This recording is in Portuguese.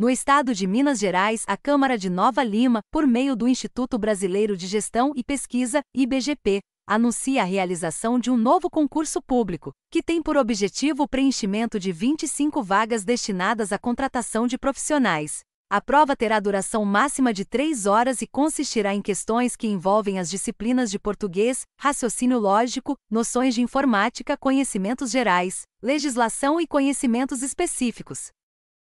No estado de Minas Gerais, a Câmara de Nova Lima, por meio do Instituto Brasileiro de Gestão e Pesquisa, IBGP, anuncia a realização de um novo concurso público, que tem por objetivo o preenchimento de 25 vagas destinadas à contratação de profissionais. A prova terá duração máxima de 3 horas e consistirá em questões que envolvem as disciplinas de português, raciocínio lógico, noções de informática, conhecimentos gerais, legislação e conhecimentos específicos.